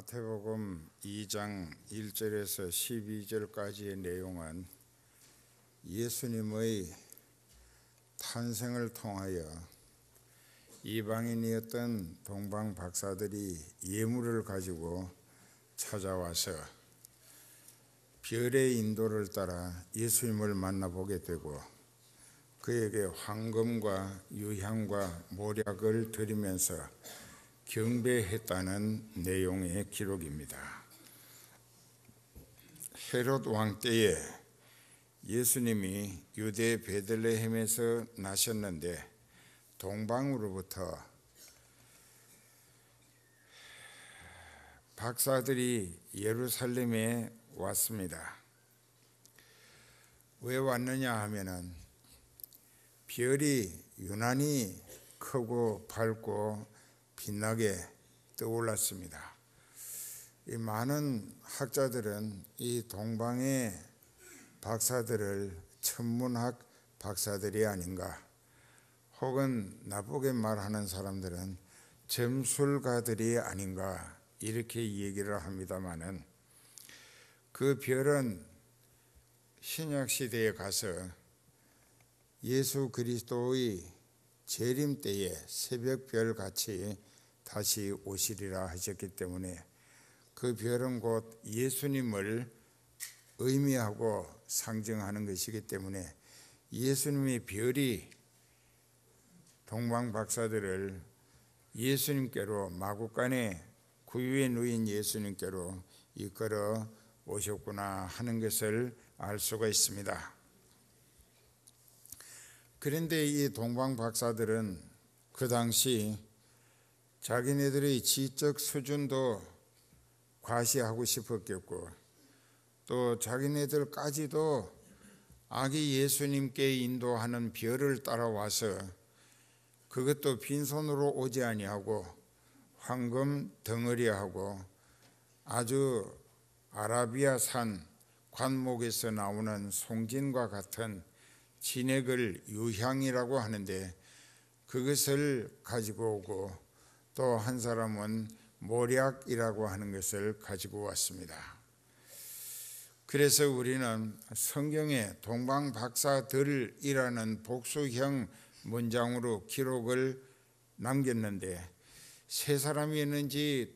마태복음 2장 1절에서 12절까지의 내용은 예수님의 탄생을 통하여 이방인이었던 동방 박사들이 예물을 가지고 찾아와서 별의 인도를 따라 예수님을 만나보게 되고 그에게 황금과 유향과 모략을 드리면서 경배했다는 내용의 기록입니다. 헤롯 왕 때에 예수님이 유대 베들레헴에서 나셨는데 동방으로부터 박사들이 예루살렘에 왔습니다. 왜 왔느냐 하면은 별이 유난히 크고 밝고 빛나게 떠올랐습니다. 이 많은 학자들은 이 동방의 박사들을 천문학 박사들이 아닌가 혹은 나쁘게 말하는 사람들은 점술가들이 아닌가 이렇게 얘기를 합니다마는 그 별은 신약 시대에 가서 예수 그리스도의 재림 때에 새벽별 같이 다시 오시리라 하셨기 때문에 그 별은 곧 예수님을 의미하고 상징하는 것이기 때문에 예수님의 별이 동방 박사들을 예수님께로 마구간에 구유에 누인 예수님께로 이끌어 오셨구나 하는 것을 알 수가 있습니다. 그런데 이 동방 박사들은 그 당시 자기네들의 지적 수준도 과시하고 싶었겠고 또 자기네들까지도 아기 예수님께 인도하는 별을 따라와서 그것도 빈손으로 오지 아니하고 황금 덩어리하고 아주 아라비아산 관목에서 나오는 송진과 같은 진액을 유향이라고 하는데 그것을 가지고 오고 또 한 사람은 모략이라고 하는 것을 가지고 왔습니다. 그래서 우리는 성경에 동방박사들이라는 복수형 문장으로 기록을 남겼는데 세 사람이었는지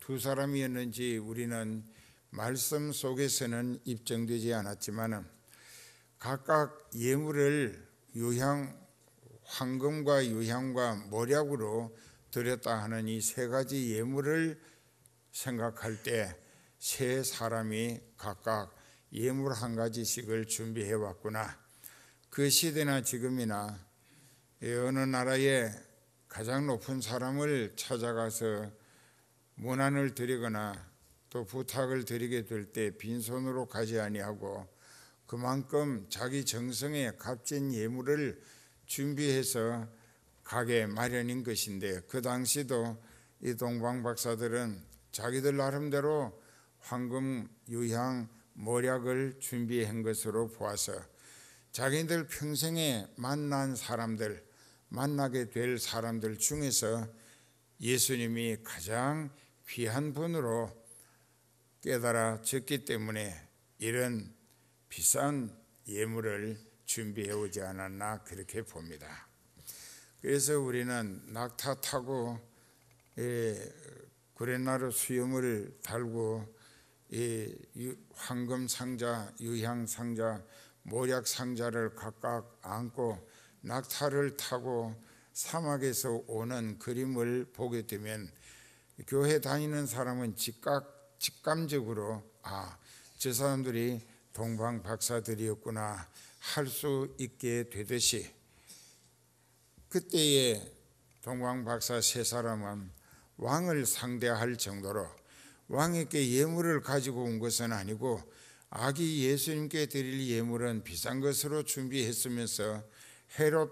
두 사람이었는지 우리는 말씀 속에서는 입증되지 않았지만은 각각 예물을 유향 황금과 유향과 모략으로 드렸다 하는 이 세 가지 예물을 생각할 때 세 사람이 각각 예물 한 가지씩을 준비해 왔구나. 그 시대나 지금이나 어느 나라에 가장 높은 사람을 찾아가서 문안을 드리거나 또 부탁을 드리게 될 때 빈손으로 가지 아니하고 그만큼 자기 정성에 값진 예물을 준비해서 가게 마련인 것인데 그 당시도 이 동방 박사들은 자기들 나름대로 황금, 유향, 모략을 준비한 것으로 보아서 자기들 평생에 만난 사람들, 만나게 될 사람들 중에서 예수님이 가장 귀한 분으로 깨달아졌기 때문에 이런 비싼 예물을 준비해 오지 않았나 그렇게 봅니다. 그래서 우리는 낙타 타고 예, 구레나루 수염을 달고 예, 황금 상자, 유향 상자, 모략 상자를 각각 안고 낙타를 타고 사막에서 오는 그림을 보게 되면 교회 다니는 사람은 즉각 직감적으로 아, 저 사람들이 동방 박사들이었구나 할 수 있게 되듯이 그때의 동방 박사 세 사람은 왕을 상대할 정도로 왕에게 예물을 가지고 온 것은 아니고 아기 예수님께 드릴 예물은 비싼 것으로 준비했으면서 헤롯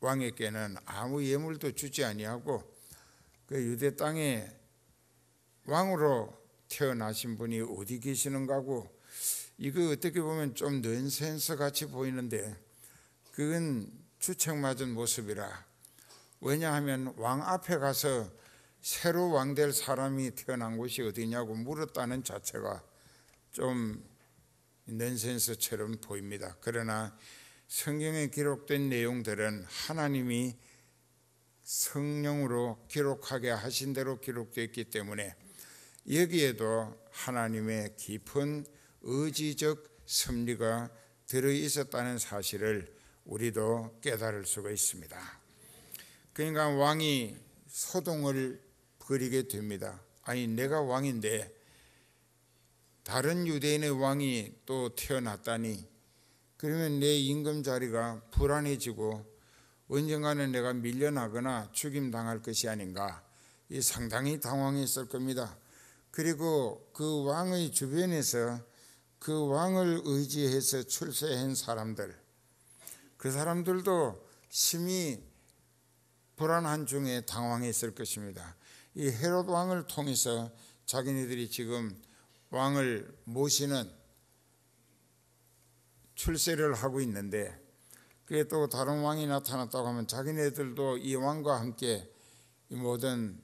왕에게는 아무 예물도 주지 아니하고 그 유대 땅에 왕으로 태어나신 분이 어디 계시는가고 이거 어떻게 보면 좀 넌센스 같이 보이는데 그건 추측맞은 모습이라 왜냐하면 왕 앞에 가서 새로 왕 될 사람이 태어난 곳이 어디냐고 물었다는 자체가 좀 넌센스처럼 보입니다. 그러나 성경에 기록된 내용들은 하나님이 성령으로 기록하게 하신 대로 기록되어 있기 때문에 여기에도 하나님의 깊은 의지적 섭리가 들어 있었다는 사실을 우리도 깨달을 수가 있습니다. 그러니까 왕이 소동을 벌이게 됩니다. 아니 내가 왕인데 다른 유대인의 왕이 또 태어났다니 그러면 내 임금 자리가 불안해지고 언젠가는 내가 밀려나거나 죽임당할 것이 아닌가 상당히 당황했을 겁니다. 그리고 그 왕의 주변에서 그 왕을 의지해서 출세한 사람들 그 사람들도 심히 불안한 중에 당황했을 것입니다. 이 헤롯 왕을 통해서 자기네들이 지금 왕을 모시는 출세를 하고 있는데 그게 또 다른 왕이 나타났다고 하면 자기네들도 이 왕과 함께 이 모든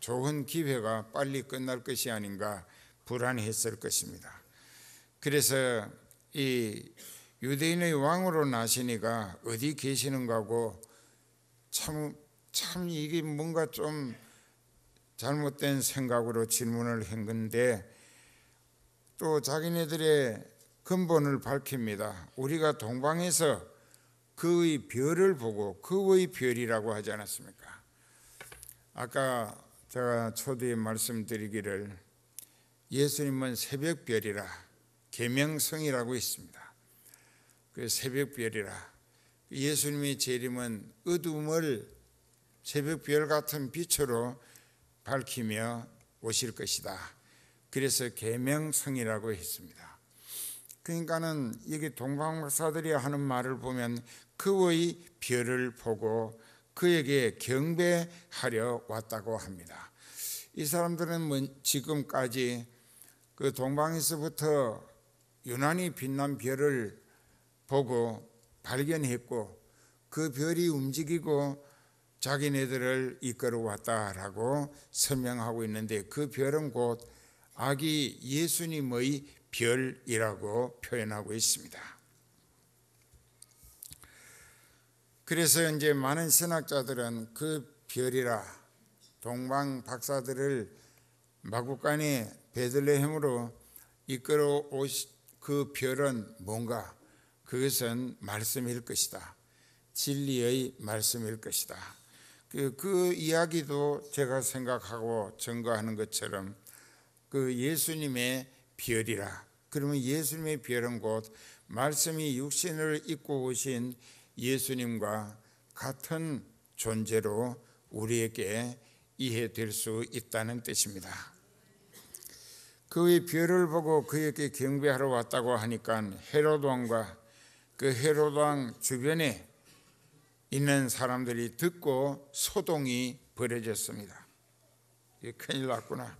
좋은 기회가 빨리 끝날 것이 아닌가 불안했을 것입니다. 그래서 이 유대인의 왕으로 나시니까 어디 계시는가고 참, 참 이게 뭔가 좀 잘못된 생각으로 질문을 한 건데 또 자기네들의 근본을 밝힙니다. 우리가 동방에서 그의 별을 보고 그의 별이라고 하지 않았습니까? 아까 제가 초두에 말씀드리기를 예수님은 새벽별이라 계명성이라고 있습니다. 그 새벽별이라 예수님의 재림은 어둠을 새벽별 같은 빛으로 밝히며 오실 것이다. 그래서 계명성이라고 했습니다. 그러니까는 여기 동방사들이 하는 말을 보면 그의 별을 보고 그에게 경배하려 왔다고 합니다. 이 사람들은 뭐 지금까지 그 동방에서부터 유난히 빛난 별을 보고 발견했고 그 별이 움직이고 자기네들을 이끌어 왔다라고 설명하고 있는데 그 별은 곧 아기 예수님의 별이라고 표현하고 있습니다. 그래서 이제 많은 신학자들은 그 별이라 동방 박사들을 마국간의 베들레헴으로 이끌어 오시, 그 별은 뭔가? 그것은 말씀일 것이다. 진리의 말씀일 것이다. 그, 그 이야기도 제가 생각하고 증거하는 것처럼 그 예수님의 별이라. 그러면 예수님의 별은 곧 말씀이 육신을 입고 오신 예수님과 같은 존재로 우리에게 이해될 수 있다는 뜻입니다. 그의 별을 보고 그에게 경배하러 왔다고 하니까 헤로도왕과 그 헤로도왕 주변에 있는 사람들이 듣고 소동이 벌어졌습니다. 큰일 났구나.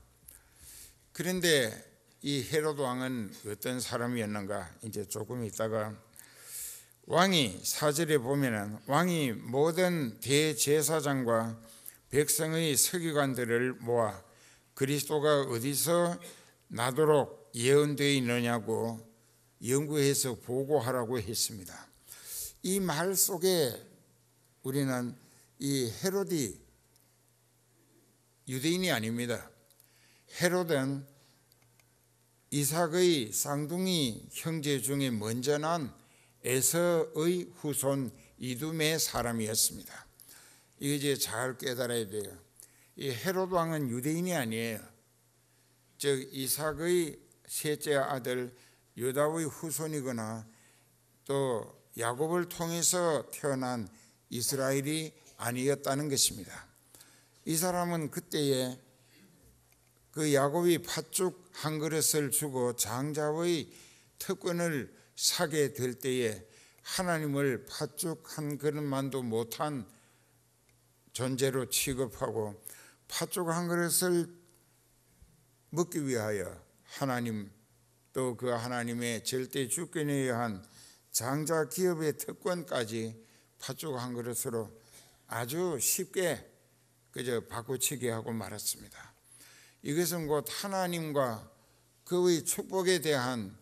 그런데 이 헤로도 왕은 어떤 사람이었는가 이제 조금 있다가 왕이 사절에 보면은 왕이 모든 대제사장과 백성의 서기관들을 모아 그리스도가 어디서 나도록 예언되어 있느냐고 연구해서 보고하라고 했습니다. 이 말 속에 우리는 이 헤로디 유대인이 아닙니다. 헤롯은 이삭의 쌍둥이 형제 중에 먼저 난 에서의 후손 이둠의 사람이었습니다. 이게 이제 잘 깨달아야 돼요. 이 헤롯 로 왕은 유대인이 아니에요. 즉 이삭의 셋째 아들 유다의 후손이거나 또 야곱을 통해서 태어난 이스라엘이 아니었다는 것입니다. 이 사람은 그때에 그 야곱이 팥죽 한 그릇을 주고 장자의 특권을 사게 될 때에 하나님을 팥죽 한 그릇만도 못한 존재로 취급하고 팥죽 한 그릇을 먹기 위하여 하나님 또 그 하나님의 절대 주권에 의한 장자 기업의 특권까지 파죽한 그릇으로 아주 쉽게 그저 바꾸치게 하고 말았습니다. 이것은 곧 하나님과 그의 축복에 대한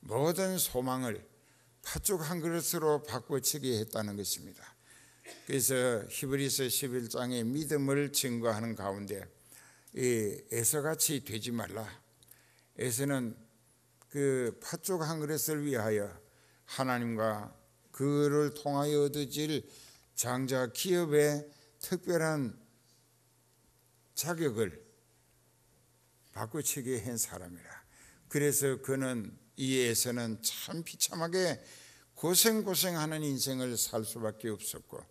모든 소망을 파죽한 그릇으로 바꾸치게 했다는 것입니다. 그래서 히브리서 1 1장에 믿음을 증거하는 가운데 에서같이 되지 말라. 에서는 그 팥죽 한 그릇을 위하여 하나님과 그를 통하여 얻어질 장자 기업의 특별한 자격을 바꾸치게 한 사람이라. 그래서 그는 이에서는 참 비참하게 고생고생하는 인생을 살 수밖에 없었고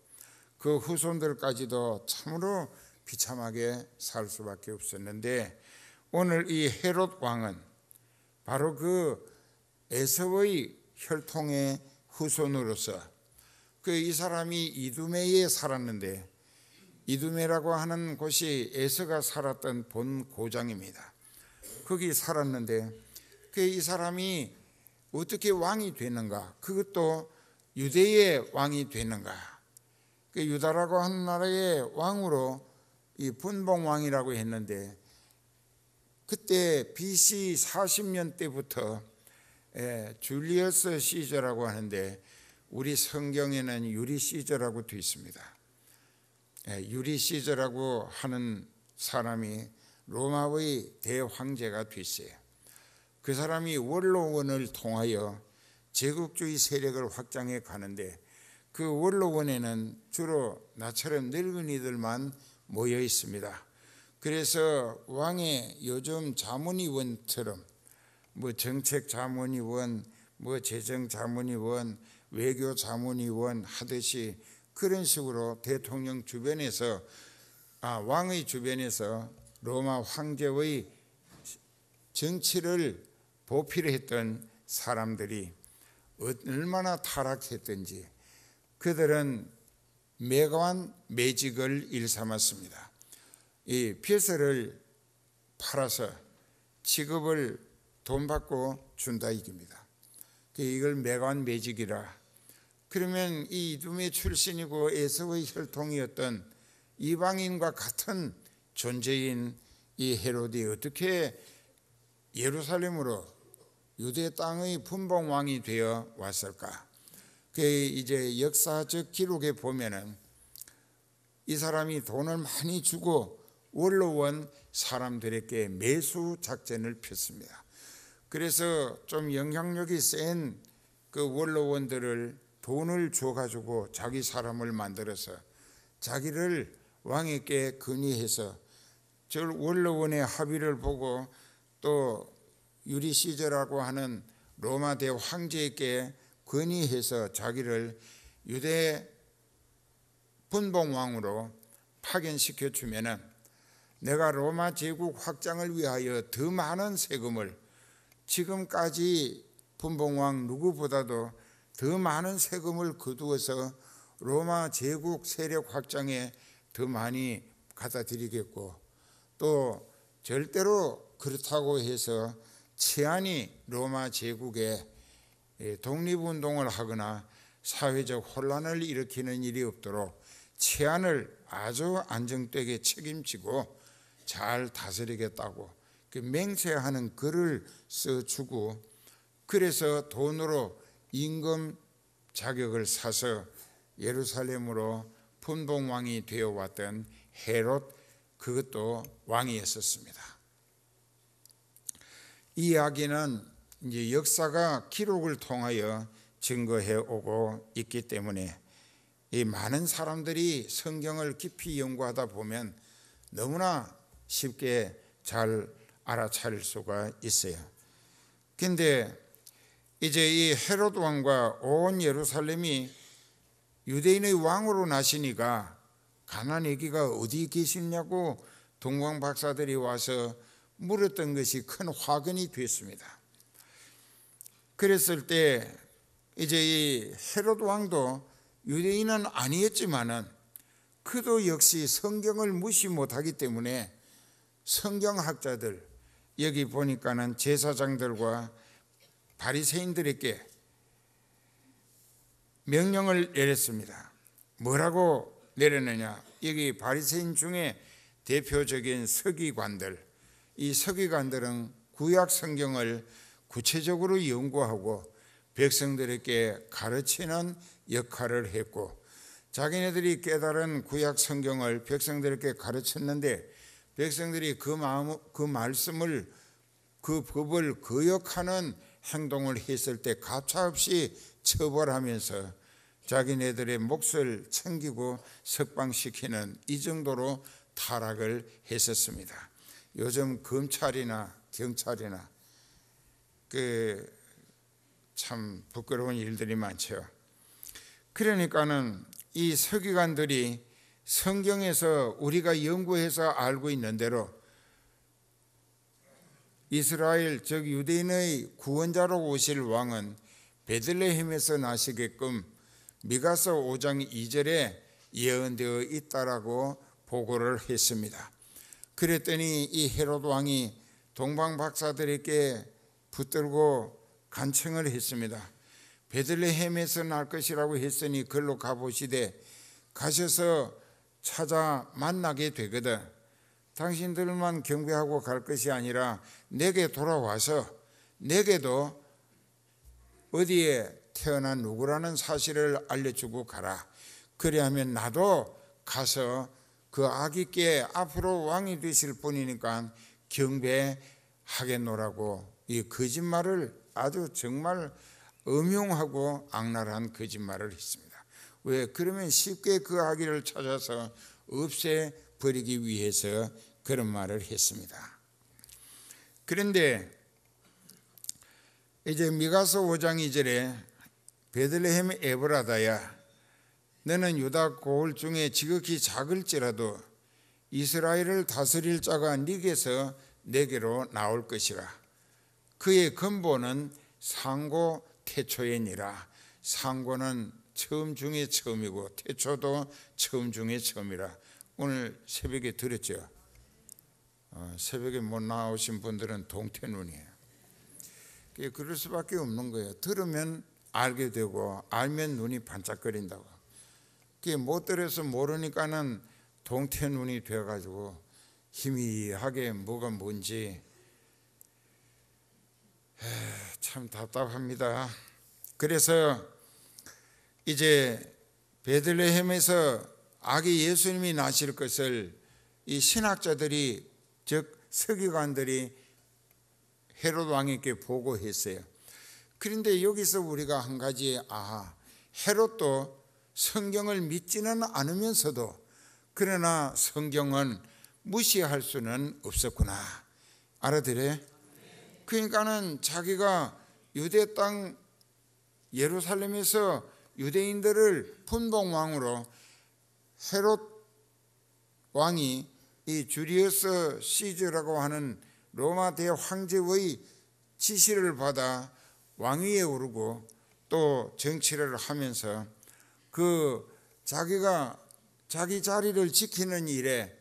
그 후손들까지도 참으로 비참하게 살 수밖에 없었는데 오늘 이 헤롯 왕은 바로 그 에서의 혈통의 후손으로서 그 이 사람이 이두메에 살았는데 이두메라고 하는 곳이 에서가 살았던 본 고장입니다. 거기 살았는데 그 이 사람이 어떻게 왕이 되는가? 그것도 유대의 왕이 되는가? 그 유다라고 하는 나라의 왕으로 이 분봉왕이라고 했는데 그때 BC 40년대부터 예, 줄리어스 시저라고 하는데 우리 성경에는 유리 시저라고 되어 있습니다. 예, 유리 시저라고 하는 사람이 로마의 대황제가 됐어요. 그 사람이 원로원을 통하여 제국주의 세력을 확장해 가는데 그 원로원에는 주로 나처럼 늙은이들만 모여 있습니다. 그래서 왕의 요즘 자문위원처럼 뭐 정책 자문위원, 뭐 재정 자문위원, 외교 자문위원 하듯이 그런 식으로 대통령 주변에서 아, 왕의 주변에서 로마 황제의 정치를 보필 했던 사람들이 얼마나 타락했든지 그들은 매관 매직을 일삼았습니다. 이 필서를 팔아서 지급을 돈 받고 준다 이깁니다. 그 이걸 매관 매직이라. 그러면 이 이둠의 출신이고 에서의 혈통이었던 이방인과 같은 존재인 이 헤롯이 어떻게 예루살렘으로 유대 땅의 분봉왕이 되어 왔을까? 그 이제 역사적 기록에 보면은 이 사람이 돈을 많이 주고 원로원 사람들에게 매수 작전을 폈습니다. 그래서 좀 영향력이 센그 원로원들을 돈을 줘가지고 자기 사람을 만들어서 자기를 왕에게 건의해서 저 원로원의 합의를 보고 또 유리 시저라고 하는 로마 대황제에게 권위해서 자기를 유대 분봉왕으로 파견시켜 주면은 내가 로마 제국 확장을 위하여 더 많은 세금을 지금까지 분봉왕 누구보다도 더 많은 세금을 거두어서 로마 제국 세력 확장에 더 많이 갖다 드리겠고 또 절대로 그렇다고 해서 치안이 로마 제국에 예, 독립운동을 하거나 사회적 혼란을 일으키는 일이 없도록 치안을 아주 안정되게 책임지고 잘 다스리겠다고 그 맹세하는 글을 써주고 그래서 돈으로 임금 자격을 사서 예루살렘으로 분봉왕이 되어 왔던 헤롯 그것도 왕이었었습니다. 이 이야기는 이제 역사가 기록을 통하여 증거해 오고 있기 때문에 이 많은 사람들이 성경을 깊이 연구하다 보면 너무나 쉽게 잘 알아차릴 수가 있어요. 근데 이제 이 헤롯 왕과 온 예루살렘이 유대인의 왕으로 나시니까 가난 애기가 어디 계시냐고 동방 박사들이 와서 물었던 것이 큰 화근이 됐습니다. 그랬을 때 이제 이 헤롯 왕도 유대인은 아니었지만은 그도 역시 성경을 무시 못하기 때문에 성경학자들 여기 보니까는 제사장들과 바리새인들에게 명령을 내렸습니다. 뭐라고 내렸느냐? 여기 바리새인 중에 대표적인 서기관들 이 서기관들은 구약 성경을 구체적으로 연구하고 백성들에게 가르치는 역할을 했고 자기네들이 깨달은 구약 성경을 백성들에게 가르쳤는데 백성들이 그, 마음, 그 말씀을 그 법을 거역하는 행동을 했을 때 가차없이 처벌하면서 자기네들의 몫을 챙기고 석방시키는 이 정도로 타락을 했었습니다. 요즘 검찰이나 경찰이나 그참 부끄러운 일들이 많죠. 그러니까는 이 서기관들이 성경에서 우리가 연구해서 알고 있는 대로 이스라엘 즉 유대인의 구원자로 오실 왕은 베들레헴에서 나시게끔 미가서 5장 2절에 예언되어 있다라고 보고를 했습니다. 그랬더니 이 헤롯 왕이 동방 박사들에게 붙들고 간청을 했습니다. 베들레헴에서 날 것이라고 했으니 글로 가보시되 가셔서 찾아 만나게 되거든. 당신들만 경배하고 갈 것이 아니라 내게 돌아와서 내게도 어디에 태어난 누구라는 사실을 알려주고 가라. 그리하면 나도 가서 그 아기께 앞으로 왕이 되실 분이니까 경배하겠노라고 이 거짓말을 아주 정말 음흉하고 악랄한 거짓말을 했습니다. 왜? 그러면 쉽게 그 악의를 찾아서 없애버리기 위해서 그런 말을 했습니다. 그런데 이제 미가서 5장 2절에 베들레헴 에브라다야 너는 유다 고을 중에 지극히 작을지라도 이스라엘을 다스릴 자가 네게서 내게로 나올 것이라 그의 근본은 상고 태초이니라. 상고는 처음 중에 처음이고 태초도 처음 중에 처음이라. 오늘 새벽에 들었죠. 어, 새벽에 못 나오신 분들은 동태눈이에요. 그럴 수밖에 없는 거예요. 들으면 알게 되고 알면 눈이 반짝거린다고. 못 들어서 모르니까는 동태 눈이 돼가지고 희미하게 뭐가 뭔지 에이, 참 답답합니다. 그래서 이제 베들레헴에서 아기 예수님이 나실 것을 이 신학자들이 즉 서기관들이 헤롯 왕에게 보고했어요. 그런데 여기서 우리가 한 가지 아 헤롯도 성경을 믿지는 않으면서도 그러나 성경은 무시할 수는 없었구나. 알아들어요? 그러니까는 자기가 유대 땅 예루살렘에서 유대인들을 분봉 왕으로 헤롯 왕이 이 주리어스 시즈라고 하는 로마 대황제의 지시를 받아 왕위에 오르고 또 정치를 하면서 그 자기가 자기 자리를 지키는 일에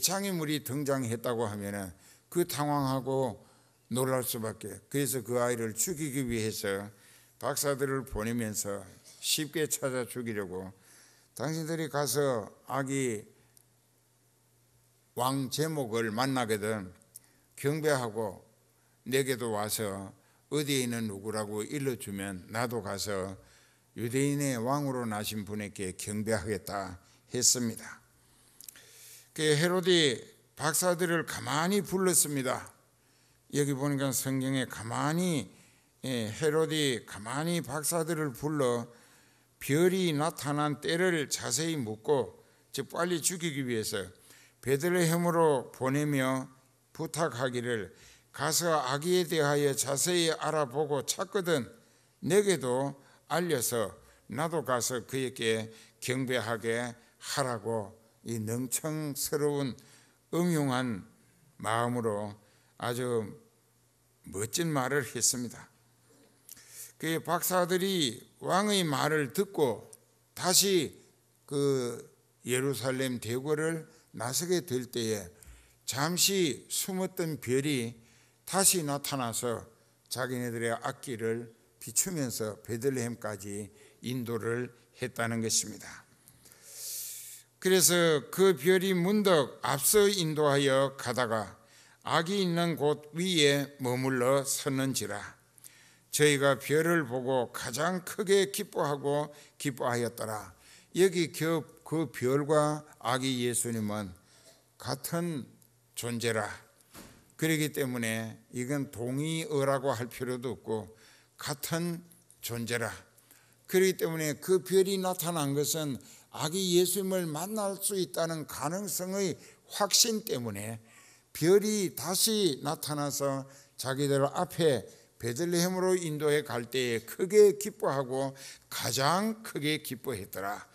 장애물이 등장했다고 하면은 그 당황하고 놀랄 수밖에. 그래서 그 아이를 죽이기 위해서 박사들을 보내면서 쉽게 찾아 죽이려고 당신들이 가서 아기 왕 제목을 만나거든 경배하고 내게도 와서 어디에 있는 누구라고 일러주면 나도 가서 유대인의 왕으로 나신 분에게 경배하겠다 했습니다. 그 헤로디 박사들을 가만히 불렀습니다. 여기 보니까 성경에 가만히 예, 헤로디 가만히 박사들을 불러 별이 나타난 때를 자세히 묻고 즉 빨리 죽이기 위해서 베들레헴으로 보내며 부탁하기를 가서 아기에 대하여 자세히 알아보고 찾거든 내게도 알려서 나도 가서 그에게 경배하게 하라고 이 능청스러운 응용한 마음으로 아주 멋진 말을 했습니다. 그 박사들이 왕의 말을 듣고 다시 그 예루살렘 대궐을 나서게 될 때에 잠시 숨었던 별이 다시 나타나서 자기네들의 악기를 비추면서 베들레헴까지 인도를 했다는 것입니다. 그래서 그 별이 문득 앞서 인도하여 가다가 악이 있는 곳 위에 머물러 섰는지라 저희가 별을 보고 가장 크게 기뻐하고 기뻐하였더라 여기 그, 별과 악이 예수님은 같은 존재라 그러기 때문에 이건 동의어라고 할 필요도 없고 같은 존재라 그렇기 때문에 그 별이 나타난 것은 아기 예수님을 만날 수 있다는 가능성의 확신 때문에 별이 다시 나타나서 자기들 앞에 베들레헴으로 인도해 갈 때에 크게 기뻐하고 가장 크게 기뻐했더라.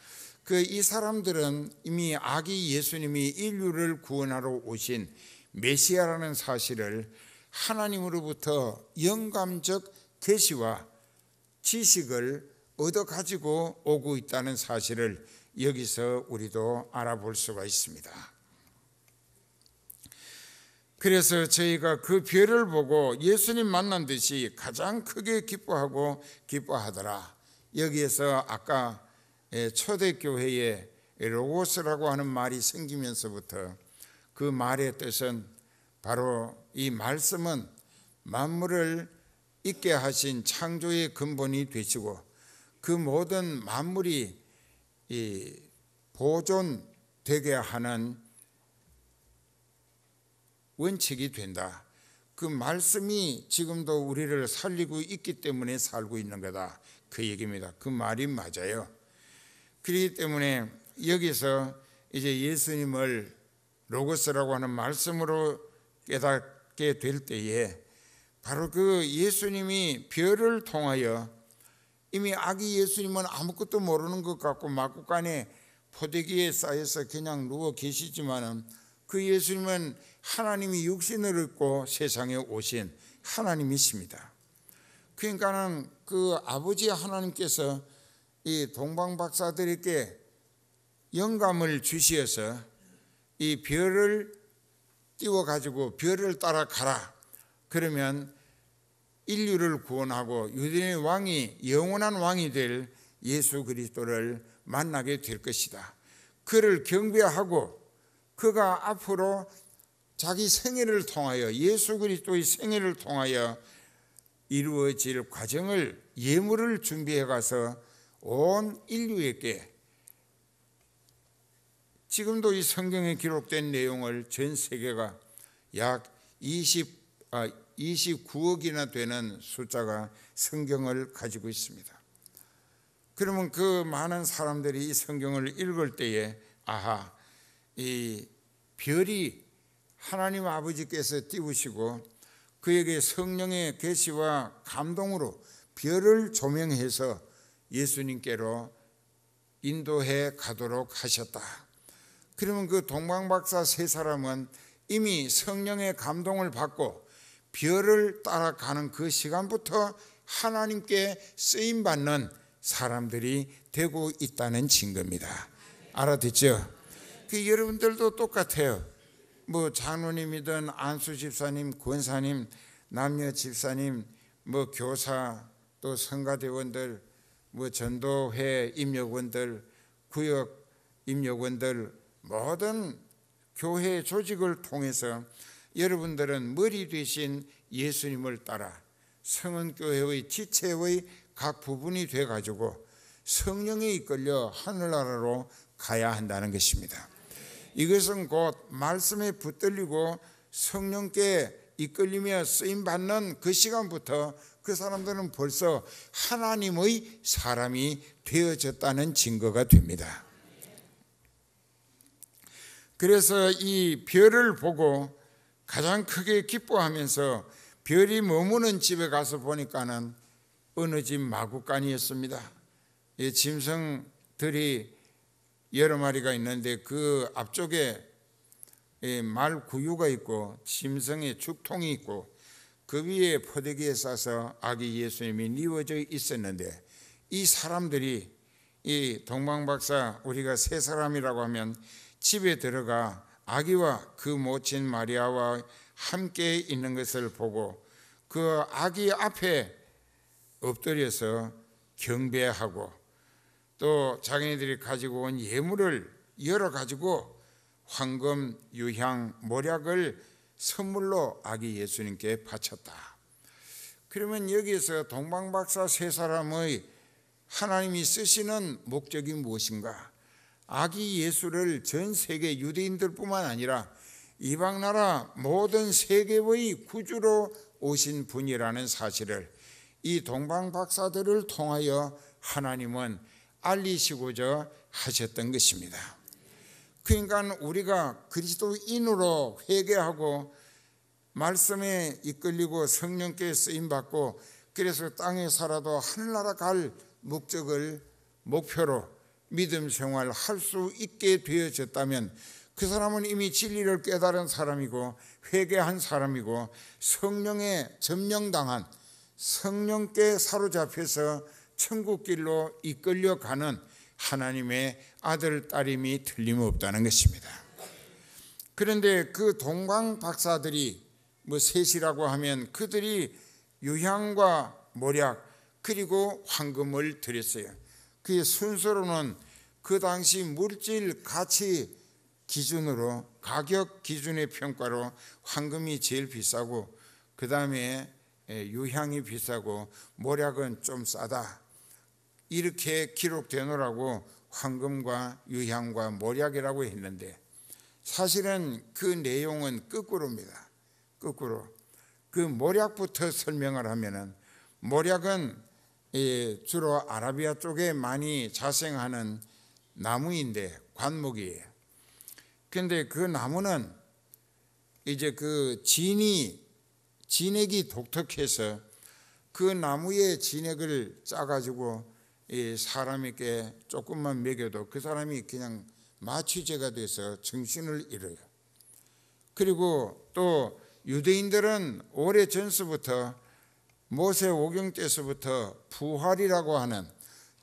그 이 사람들은 이미 아기 예수님이 인류를 구원하러 오신 메시아라는 사실을 하나님으로부터 영감적 계시와 지식을 얻어 가지고 오고 있다는 사실을 여기서 우리도 알아볼 수가 있습니다. 그래서 저희가 그 별을 보고 예수님 만난 듯이 가장 크게 기뻐하고 기뻐하더라. 여기에서 아까 예, 초대교회에 로고스라고 하는 말이 생기면서부터 그 말의 뜻은 바로 이 말씀은 만물을 있게 하신 창조의 근본이 되시고 그 모든 만물이 보존되게 하는 원칙이 된다. 그 말씀이 지금도 우리를 살리고 있기 때문에 살고 있는 거다. 그 얘기입니다. 그 말이 맞아요. 그렇기 때문에 여기서 이제 예수님을 로고스라고 하는 말씀으로 깨닫게 될 때에 바로 그 예수님이 별을 통하여 이미 아기 예수님은 아무것도 모르는 것 같고 막국간에 포대기에 쌓여서 그냥 누워 계시지만은 그 예수님은 하나님이 육신을 입고 세상에 오신 하나님이십니다. 그러니까는 그 아버지 하나님께서 이 동방 박사들에게 영감을 주시어서 이 별을 띄워 가지고 별을 따라 가라. 그러면 인류를 구원하고 유대인의 왕이 영원한 왕이 될 예수 그리스도를 만나게 될 것이다. 그를 경배하고 그가 앞으로 자기 생애를 통하여 예수 그리스도의 생애를 통하여 이루어질 과정을 예물을 준비해 가서 온 인류에게 지금도 이 성경에 기록된 내용을 전 세계가 약 20, 아, 29억이나 되는 숫자가 성경을 가지고 있습니다. 그러면 그 많은 사람들이 이 성경을 읽을 때에 아하 이 별이 하나님 아버지께서 띄우시고 그에게 성령의 계시와 감동으로 별을 조명해서 예수님께로 인도해 가도록 하셨다. 그러면 그 동방박사 세 사람은 이미 성령의 감동을 받고 별을 따라가는 그 시간부터 하나님께 쓰임 받는 사람들이 되고 있다는 증거입니다. 알아듣죠? 그 여러분들도 똑같아요. 뭐 장로님이든 안수 집사님, 권사님, 남녀 집사님, 뭐 교사 또 성가대원들, 뭐 전도회 임역원들, 구역 임역원들 모든 교회 조직을 통해서 여러분들은 머리 되신 예수님을 따라 성은교회의 지체의 각 부분이 돼 가지고 성령에 이끌려 하늘나라로 가야 한다는 것입니다. 이것은 곧 말씀에 붙들리고 성령께 이끌리며 쓰임 받는 그 시간부터 그 사람들은 벌써 하나님의 사람이 되어졌다는 증거가 됩니다. 그래서 이 별을 보고 가장 크게 기뻐하면서 별이 머무는 집에 가서 보니까는 어느 집 마구간이었습니다. 이 짐승들이 여러 마리가 있는데 그 앞쪽에 말 구유가 있고 짐승의 죽통이 있고 그 위에 포대기에 싸서 아기 예수님이 니워져 있었는데 이 사람들이 이 동방박사 우리가 세 사람이라고 하면 집에 들어가 아기와 그 모친 마리아와 함께 있는 것을 보고 그 아기 앞에 엎드려서 경배하고 또 자기네들이 가지고 온 예물을 열어 가지고 황금, 유향, 모략을 선물로 아기 예수님께 바쳤다. 그러면 여기에서 동방박사 세 사람의 하나님이 쓰시는 목적이 무엇인가? 아기 예수를 전 세계 유대인들뿐만 아니라 이방 나라 모든 세계의 구주로 오신 분이라는 사실을 이 동방 박사들을 통하여 하나님은 알리시고자 하셨던 것입니다. 그러니까 우리가 그리스도인으로 회개하고 말씀에 이끌리고 성령께 쓰임 받고 그래서 땅에 살아도 하늘나라 갈 목적을 목표로 믿음 생활 할 수 있게 되어졌다면 그 사람은 이미 진리를 깨달은 사람이고 회개한 사람이고 성령에 점령당한 성령께 사로잡혀서 천국길로 이끌려가는 하나님의 아들, 딸임이 틀림없다는 것입니다. 그런데 그 동광 박사들이 뭐 셋이라고 하면 그들이 유향과 모략 그리고 황금을 드렸어요. 그 순서로는 그 당시 물질 가치 기준으로 가격 기준의 평가로 황금이 제일 비싸고 그 다음에 유향이 비싸고 모략은 좀 싸다 이렇게 기록되노라고 황금과 유향과 모략이라고 했는데 사실은 그 내용은 거꾸로입니다. 거꾸로. 그 모략부터 설명을 하면은 모략은 주로 아라비아 쪽에 많이 자생하는 나무인데 관목이에요. 근데 그 나무는 이제 그 진이 진액이 독특해서 그 나무의 진액을 짜가지고 이 사람에게 조금만 먹여도 그 사람이 그냥 마취제가 돼서 정신을 잃어요. 그리고 또 유대인들은 오래 전서부터 모세 오경 때서부터 부활이라고 하는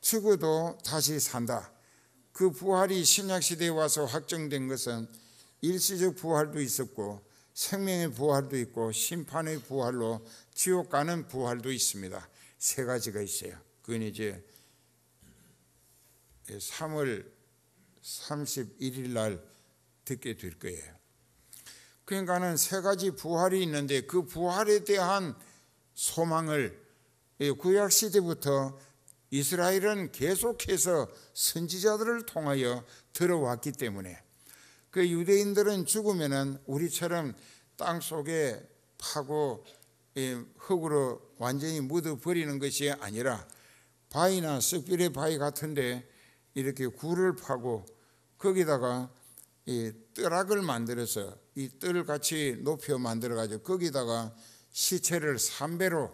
죽어도 다시 산다. 그 부활이 신약 시대에 와서 확정된 것은 일시적 부활도 있었고 생명의 부활도 있고 심판의 부활로 지옥 가는 부활도 있습니다. 세 가지가 있어요. 그건 이제 3월 예, 31일 날 듣게 될 거예요. 그러니까는 세 가지 부활이 있는데 그 부활에 대한 소망을 예, 구약 시대부터 이스라엘은 계속해서 선지자들을 통하여 들어왔기 때문에 그 유대인들은 죽으면은 우리처럼 땅 속에 파고 예, 흙으로 완전히 묻어 버리는 것이 아니라 바위나 석비레 바위 같은데 이렇게 굴을 파고 거기다가 이 뜨락을 만들어서 이 뜰 같이 높여 만들어 가지고 거기다가 시체를 삼배로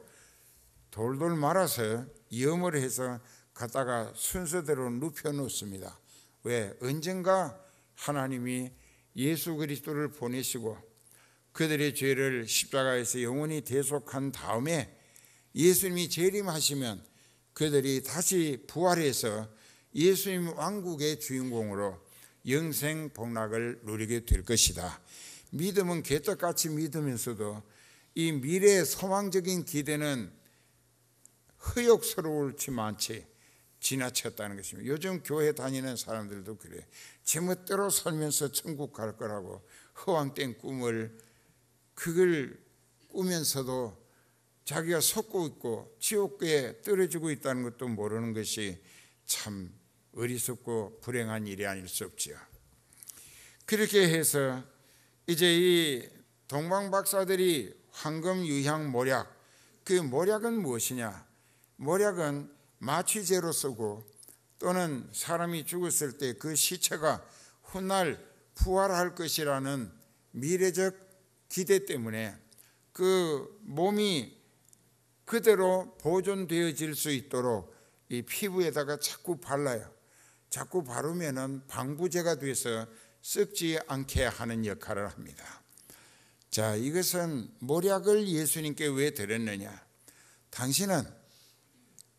돌돌 말아서 염을 해서 갖다가 순서대로 눕혀 놓습니다. 왜 언젠가 하나님이 예수 그리스도를 보내시고 그들의 죄를 십자가에서 영원히 대속한 다음에 예수님이 재림하시면 그들이 다시 부활해서 예수님 왕국의 주인공으로 영생 복락을 누리게 될 것이다. 믿음은 개떡같이 믿으면서도 이 미래의 소망적인 기대는 허욕스러울지만치 지나쳤다는 것입니다. 요즘 교회 다니는 사람들도 그래. 제멋대로 살면서 천국 갈 거라고 허황된 꿈을 그걸 꾸면서도 자기가 속고 있고 지옥에 떨어지고 있다는 것도 모르는 것이 참 어리석고 불행한 일이 아닐 수 없지요. 그렇게 해서 이제 이 동방 박사들이 황금 유향 모략 그 모략은 무엇이냐? 모략은 마취제로 쓰고 또는 사람이 죽었을 때 그 시체가 훗날 부활할 것이라는 미래적 기대 때문에 그 몸이 그대로 보존되어질 수 있도록 이 피부에다가 자꾸 발라요. 자꾸 바르면은 방부제가 돼서 썩지 않게 하는 역할을 합니다. 자, 이것은 모략을 예수님께 왜 드렸느냐? 당신은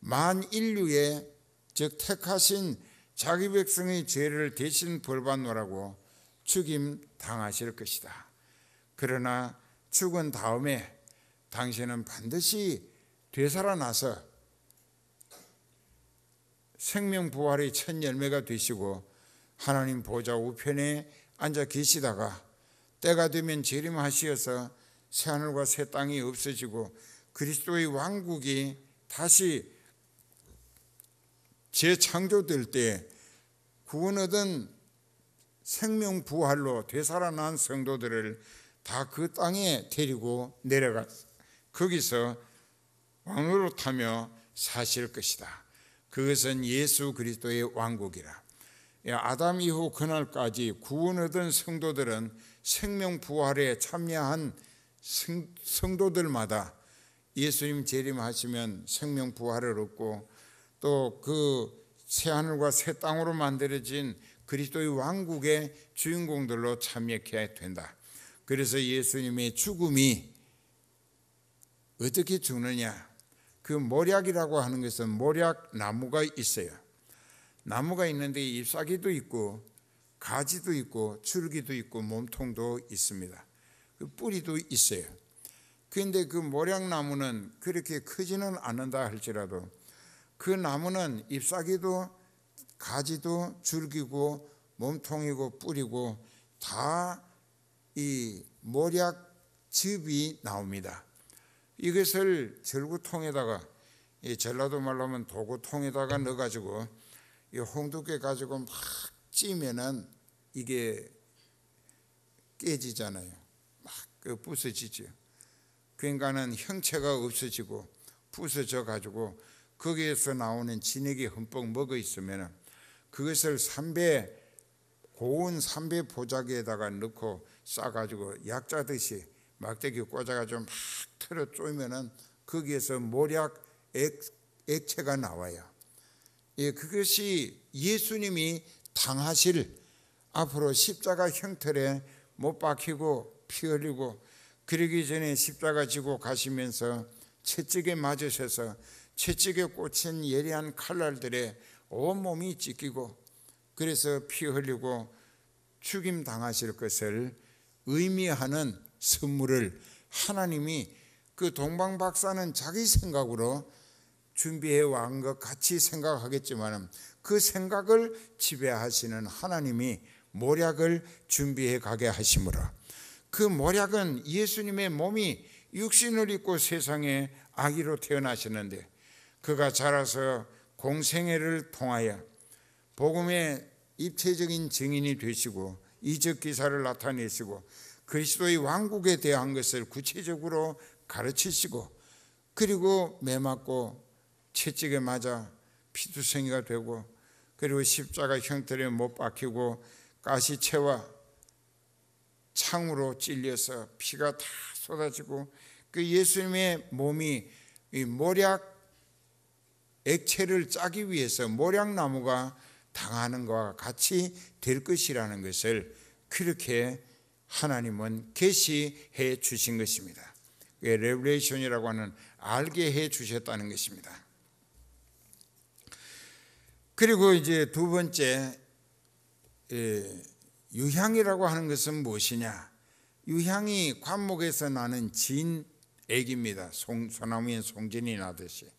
만 인류의 즉 택하신 자기 백성의 죄를 대신 벌받노라고 죽임 당하실 것이다. 그러나 죽은 다음에 당신은 반드시 되살아나서 생명 부활의 첫 열매가 되시고 하나님 보좌 우편에 앉아 계시다가 때가 되면 재림하시어서 새 하늘과 새 땅이 없어지고 그리스도의 왕국이 다시 재창조될 때 구원 얻은 생명 부활로 되살아난 성도들을 다 그 땅에 데리고 내려가 거기서 왕으로 타며 사실 것이다. 그것은 예수 그리스도의 왕국이라. 예, 아담 이후 그날까지 구원 얻은 성도들은 생명 부활에 참여한 성도들마다 예수님 재림하시면 생명 부활을 얻고 또 그 새 하늘과 새 땅으로 만들어진 그리스도의 왕국의 주인공들로 참여해 된다. 그래서 예수님의 죽음이 어떻게 죽느냐? 그 모략이라고 하는 것은 모략 나무가 있어요. 나무가 있는데 잎사귀도 있고 가지도 있고 줄기도 있고 몸통도 있습니다. 그 뿌리도 있어요. 그런데 그 모략나무는 그렇게 크지는 않는다 할지라도 그 나무는 잎사귀도 가지도 줄기고 몸통이고 뿌리고 다 이 모략즙이 나옵니다. 이것을 절구통에다가 이 전라도 말로 하면 도구통에다가 넣어가지고 이 홍두깨 가지고 막 찌면은 이게 깨지잖아요. 막 그 부서지죠. 그러니까는 형체가 없어지고 부서져 가지고 거기에서 나오는 진액이 흠뻑 먹어 있으면은 그것을 삼배 고운 삼배 보자기에다가 넣고 싸가지고 약자듯이 막대기 꽂아가 좀 틀어 쪼면은 이 거기에서 모략 액, 액체가 나와요. 예, 그것이 예수님이 당하실 앞으로 십자가 형태에 못 박히고 피 흘리고 그러기 전에 십자가 지고 가시면서 채찍에 맞으셔서 채찍에 꽂힌 예리한 칼날들에 온몸이 찢기고 그래서 피 흘리고 죽임 당하실 것을 의미하는 선물을 하나님이 그 동방 박사는 자기 생각으로 준비해 왔는 것 같이 생각하겠지만 그 생각을 지배하시는 하나님이 모략을 준비해 가게 하심으로 그 모략은 예수님의 몸이 육신을 입고 세상에 아기로 태어나셨는데 그가 자라서 공생애를 통하여 복음의 입체적인 증인이 되시고 이적 기사를 나타내시고 그리스도의 왕국에 대한 것을 구체적으로 가르치시고 그리고 매 맞고 채찍에 맞아 피투성이가 되고 그리고 십자가 형태로못 박히고 가시채와 창으로 찔려서 피가 다 쏟아지고 그 예수님의 몸이 이 모략 액체를 짜기 위해서 모략나무가 당하는 것과 같이 될 것이라는 것을 그렇게 하나님은 계시해 주신 것입니다. 레벨레이션이라고 하는 알게 해 주셨다는 것입니다. 그리고 이제 두 번째 예, 유향이라고 하는 것은 무엇이냐? 유향이 관목에서 나는 진액입니다. 소나무엔 송진이 나듯이.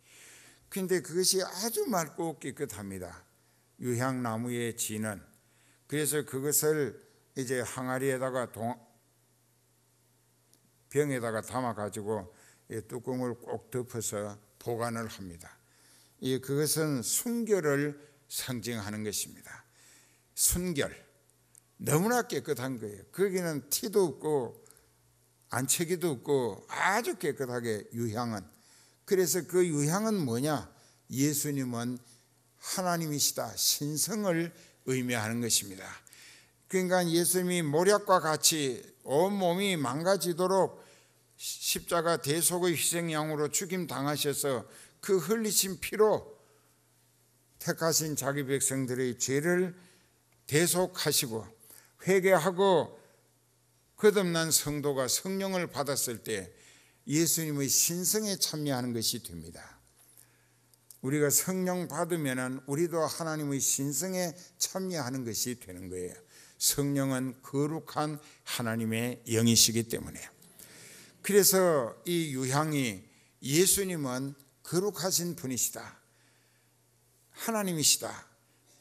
근데 그것이 아주 맑고 깨끗합니다. 유향나무의 진은. 그래서 그것을 이제 항아리에다가 동, 병에다가 담아 가지고 뚜껑을 꼭 덮어서 보관을 합니다. 이 그것은 순결을 상징하는 것입니다. 순결. 너무나 깨끗한 거예요. 거기는 티도 없고 안채기도 없고 아주 깨끗하게 유향은. 그래서 그 유향은 뭐냐? 예수님은 하나님이시다. 신성을 의미하는 것입니다. 그러니까 예수님이 모략과 같이 온몸이 망가지도록 십자가 대속의 희생양으로 죽임 당하셔서 그 흘리신 피로 택하신 자기 백성들의 죄를 대속하시고 회개하고 거듭난 성도가 성령을 받았을 때 예수님의 신성에 참여하는 것이 됩니다. 우리가 성령 받으면 우리도 하나님의 신성에 참여하는 것이 되는 거예요. 성령은 거룩한 하나님의 영이시기 때문에 그래서 이 유향이 예수님은 거룩하신 분이시다. 하나님이시다.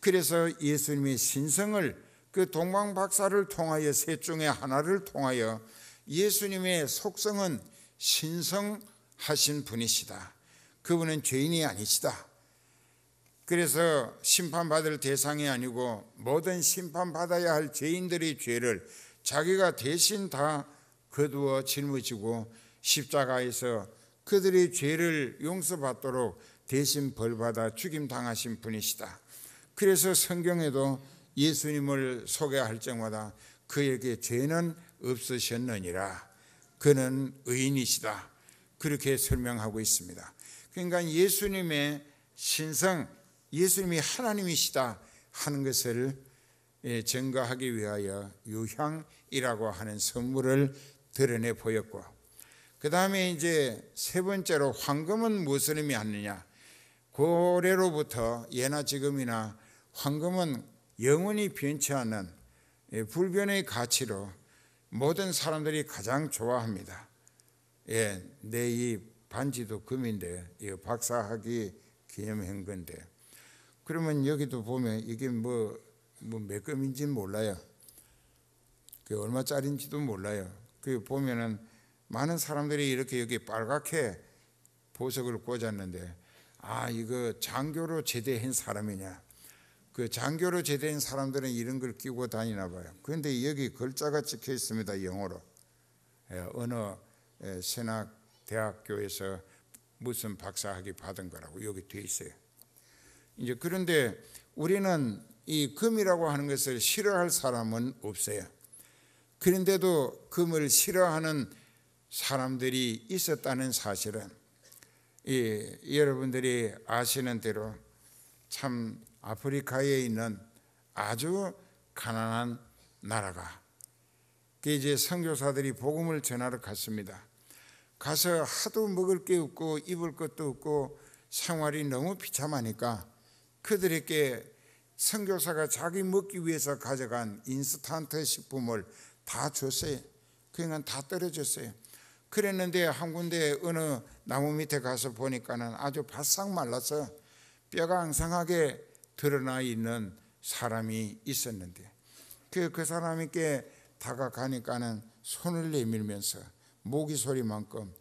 그래서 예수님의 신성을 그 동방 박사를 통하여 셋 중에 하나를 통하여 예수님의 속성은 신성하신 분이시다. 그분은 죄인이 아니시다. 그래서 심판받을 대상이 아니고 모든 심판받아야 할 죄인들의 죄를 자기가 대신 다 거두어 짊어지고 십자가에서 그들의 죄를 용서받도록 대신 벌받아 죽임당하신 분이시다. 그래서 성경에도 예수님을 소개할 때마다 그에게 죄는 없으셨느니라. 그는 의인이시다. 그렇게 설명하고 있습니다. 그러니까 예수님의 신성, 예수님이 하나님이시다 하는 것을 예, 증거하기 위하여 유향이라고 하는 선물을 드러내 보였고 그 다음에 이제 세 번째로 황금은 무슨 의미하느냐 고래로부터 예나 지금이나 황금은 영원히 변치 않는 예, 불변의 가치로 모든 사람들이 가장 좋아합니다. 예, 내 이 반지도 금인데 이 박사학위 기념한 건데 그러면 여기도 보면 이게 뭐, 뭐몇 금인지 몰라요. 그 얼마짜리인지도 몰라요. 그 보면은 많은 사람들이 이렇게 여기 빨갛게 보석을 꽂았는데 아 이거 장교로 제대한 사람이냐 그 장교로 제대한 사람들은 이런 걸 끼고 다니나 봐요 그런데 여기 글자가 찍혀 있습니다 영어로 예, 어느 예, 신학 대학교에서 무슨 박사학위 받은 거라고 여기 돼 있어요 이제 그런데 우리는 이 금이라고 하는 것을 싫어할 사람은 없어요. 그런데도 금을 싫어하는 사람들이 있었다는 사실은 이 여러분들이 아시는 대로 참 아프리카에 있는 아주 가난한 나라가 그 이제 선교사들이 복음을 전하러 갔습니다. 가서 하도 먹을 게 없고 입을 것도 없고 생활이 너무 비참하니까 그들에게 선교사가 자기 먹기 위해서 가져간 인스턴트 식품을 다 줬어요. 그니까다 떨어졌어요. 그랬는데 한 군데 어느 나무 밑에 가서 보니까는 아주 바싹 말라서 뼈가 앙상하게 드러나 있는 사람이 있었는데 그, 그 사람에게 다가가니까는 손을 내밀면서 모기 소리만큼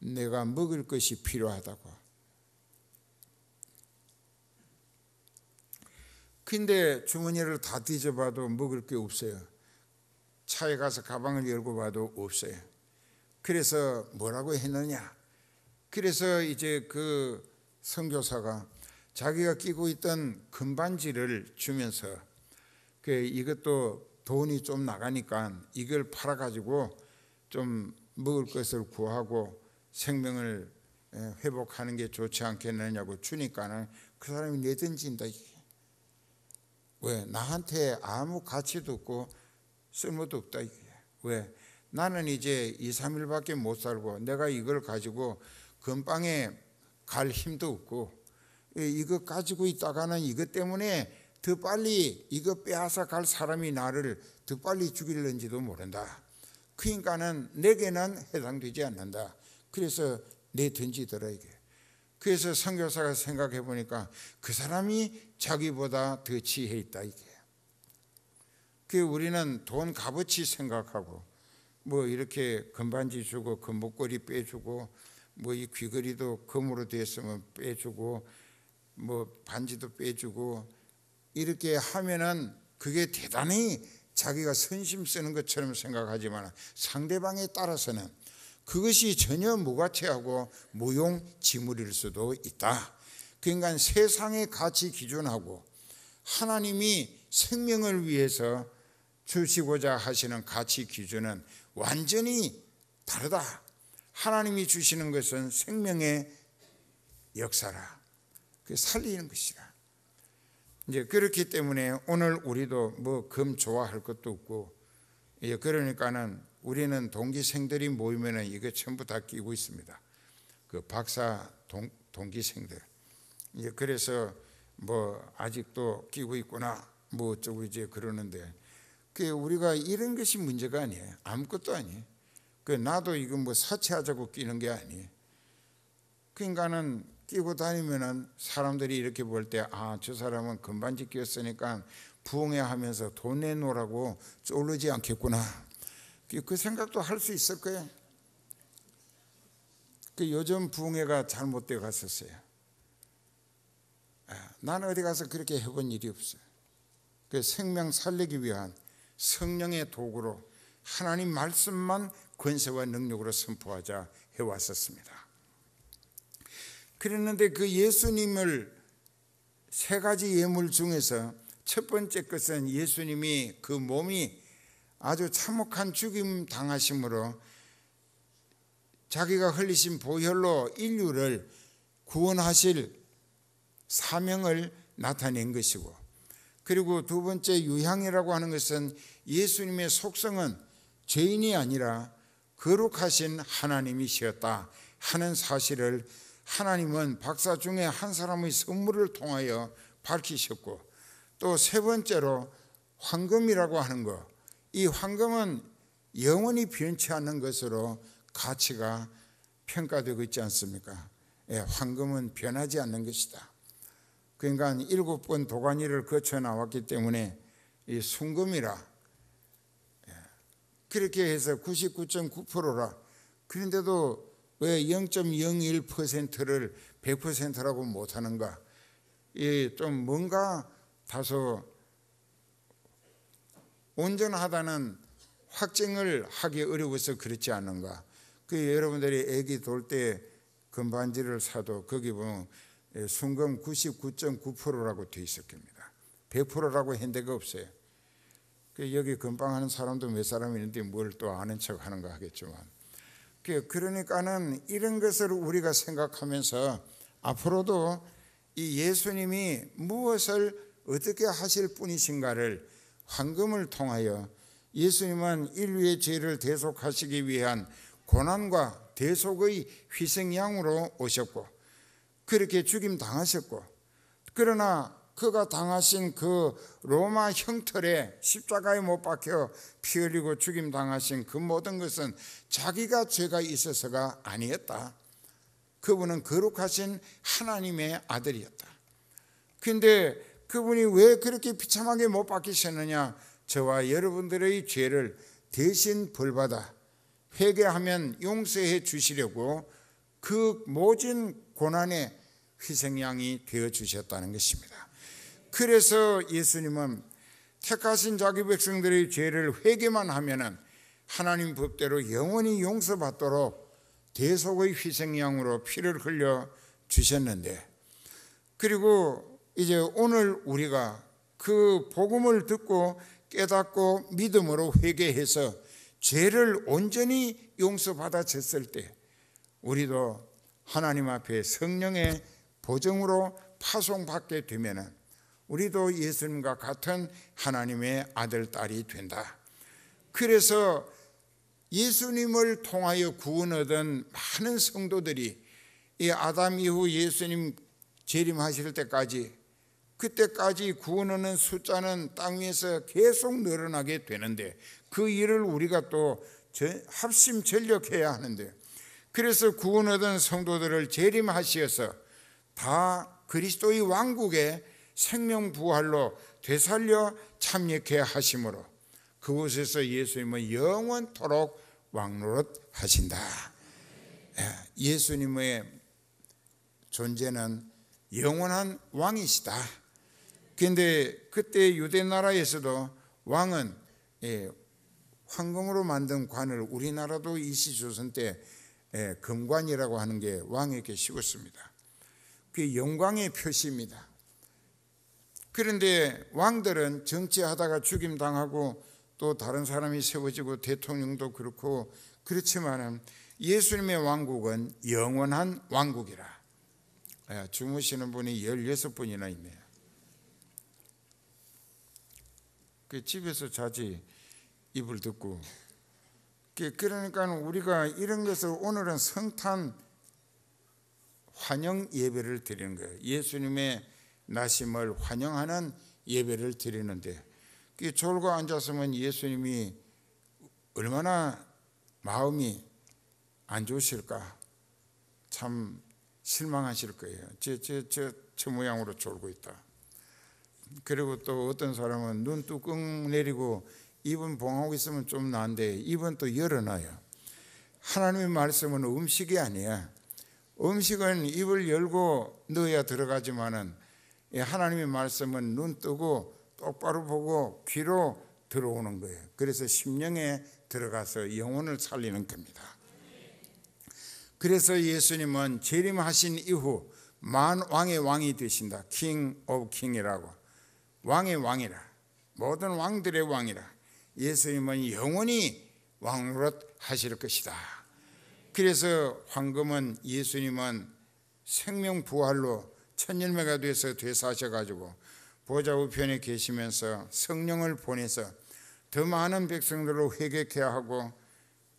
내가 먹을 것이 필요하다고 근데 주머니를 다 뒤져봐도 먹을 게 없어요. 차에 가서 가방을 열고 봐도 없어요. 그래서 뭐라고 했느냐? 그래서 이제 그 선교사가 자기가 끼고 있던 금반지를 주면서 그 이것도 돈이 좀 나가니까 이걸 팔아 가지고 좀 먹을 것을 구하고 생명을 회복하는 게 좋지 않겠느냐고 주니까는 그 사람이 내던진다. 왜? 나한테 아무 가치도 없고 쓸모도 없다 이거 왜? 나는 이제 2, 3일밖에 못 살고 내가 이걸 가지고 건방에 갈 힘도 없고 이거 가지고 있다가는 이것 때문에 더 빨리 이거 빼앗아 갈 사람이 나를 더 빨리 죽일는지도 모른다. 그러니까는 내게는 해당되지 않는다. 그래서 내 던지더라 이게. 그래서 선교사가 생각해 보니까 그 사람이 자기보다 더 지혜 있다 이게. 그 우리는 돈 값어치 생각하고 뭐 이렇게 금반지 주고 금목걸이 그 빼주고 뭐 이 귀걸이도 금으로 되었으면 빼주고 뭐 반지도 빼주고 이렇게 하면은 그게 대단히 자기가 선심 쓰는 것처럼 생각하지만 상대방에 따라서는 그것이 전혀 무가치하고 무용지물일 수도 있다. 그러니까 세상의 가치 기준하고 하나님이 생명을 위해서 주시고자 하시는 가치 기준은 완전히 다르다. 하나님이 주시는 것은 생명의 역사라. 그 살리는 것이라. 이제 그렇기 때문에 오늘 우리도 뭐 금 좋아할 것도 없고 예, 그러니까는 우리는 동기생들이 모이면은 이거 전부 다 끼고 있습니다. 그 박사 동, 동기생들. 이제 그래서 뭐 아직도 끼고 있구나 뭐 어쩌고 이제 그러는데 그 우리가 이런 것이 문제가 아니에요. 아무것도 아니에요. 그 나도 이거뭐 사채하자고 끼는 게 아니에요. 그러니까는 끼고 다니면은 사람들이 이렇게 볼 때아 저 사람은 금반지 끼었으니까 부흥회 하면서 돈 내놓으라고 쫄르지 않겠구나 그, 그 생각도 할 수 있을 거예요. 그 요즘 부흥회가 잘못돼 갔었어요. 아, 나 어디 가서 그렇게 해본 일이 없어요. 그 생명 살리기 위한 성령의 도구로 하나님 말씀만 권세와 능력으로 선포하자 해왔었습니다. 그랬는데 그 예수님을 세 가지 예물 중에서 첫 번째 것은 예수님이 그 몸이 아주 참혹한 죽임 당하심으로 자기가 흘리신 보혈로 인류를 구원하실 사명을 나타낸 것이고 그리고 두 번째 유향이라고 하는 것은 예수님의 속성은 죄인이 아니라 거룩하신 하나님이셨다 하는 사실을 하나님은 박사 중에 한 사람의 선물을 통하여 밝히셨고 또 세 번째로 황금이라고 하는 것이 황금은 영원히 변치 않는 것으로 가치가 평가되고 있지 않습니까? 예, 황금은 변하지 않는 것이다. 그러니까 일곱 번 도가니를 거쳐 나왔기 때문에 이 순금이라 예, 그렇게 해서 99.9%라 그런데도 왜 0.01%를 100%라고 못하는가? 이 좀 뭔가 다소 온전하다는 확증을 하기 어려워서 그렇지 않은가. 그 여러분들이 아기 돌 때 금반지를 사도 거기 보면 예, 순금 99.9%라고 돼있었습니다 100%라고 핸 데가 없어요. 그 여기 금방하는 사람도 몇 사람 있는데 뭘 또 아는 척 하는가 하겠지만 그 그러니까는 이런 것을 우리가 생각하면서 앞으로도 이 예수님이 무엇을 어떻게 하실 분이신가를 황금을 통하여 예수님은 인류의 죄를 대속하시기 위한 고난과 대속의 희생양으로 오셨고 그렇게 죽임 당하셨고 그러나 그가 당하신 그 로마 형틀에 십자가에 못 박혀 피 흘리고 죽임 당하신 그 모든 것은 자기가 죄가 있어서가 아니었다. 그분은 거룩하신 하나님의 아들이었다. 근데 그분이 왜 그렇게 비참하게 못바뀌셨느냐 저와 여러분들의 죄를 대신 벌받아 회개하면 용서해 주시려고 그 모진 고난의 희생양이 되어 주셨다는 것입니다. 그래서 예수님은 택하신 자기 백성들의 죄를 회개만 하면은 하나님 법대로 영원히 용서받도록 대속의 희생양으로 피를 흘려 주셨는데 그리고 이제 오늘 우리가 그 복음을 듣고 깨닫고 믿음으로 회개해서 죄를 온전히 용서받아 졌을 때 우리도 하나님 앞에 성령의 보정으로 파송받게 되면은 우리도 예수님과 같은 하나님의 아들 딸이 된다. 그래서 예수님을 통하여 구원 얻은 많은 성도들이 이 아담 이후 예수님 재림하실 때까지 그때까지 구원하는 숫자는 땅 위에서 계속 늘어나게 되는데 그 일을 우리가 또 합심 전력해야 하는데 그래서 구원하던 성도들을 재림하시어서 다 그리스도의 왕국에 생명 부활로 되살려 참여케 하심으로 그곳에서 예수님은 영원토록 왕노릇 하신다. 예, 예수님의 존재는 영원한 왕이시다. 그런데 그때 유대 나라에서도 왕은 예, 황금으로 만든 관을 우리나라도 이시조선 때 예, 금관이라고 하는 게 왕에게 씌웠습니다. 그 영광의 표시입니다. 그런데 왕들은 정치하다가 죽임당하고 또 다른 사람이 세워지고 대통령도 그렇고 그렇지만 예수님의 왕국은 영원한 왕국이라. 예, 주무시는 분이 16분이나 있네요. 그 집에서 자지 입을 듣고 그, 그러니까 우리가 이런 것을 오늘은 성탄 환영 예배를 드리는 거예요. 예수님의 나심을 환영하는 예배를 드리는데 그 졸고 앉았으면 예수님이 얼마나 마음이 안 좋으실까 참 실망하실 거예요. 저저저 저 모양으로 졸고 있다. 그리고 또 어떤 사람은 눈 뚜껑 내리고 입은 봉하고 있으면 좀나은데 입은 또 열어놔요. 하나님의 말씀은 음식이 아니야. 음식은 입을 열고 넣어야 들어가지만은 하나님의 말씀은 눈 뜨고 똑바로 보고 귀로 들어오는 거예요. 그래서 심령에 들어가서 영혼을 살리는 겁니다. 그래서 예수님은 재림하신 이후 만 왕의 왕이 되신다. 킹 오브 킹이라고. 왕의 왕이라 모든 왕들의 왕이라 예수님은 영원히 왕으로 하실 것이다. 그래서 황금은 예수님은 생명 부활로 천년매가 돼서 되사셔가지고 보좌 우편에 계시면서 성령을 보내서 더 많은 백성들로 회개케 하고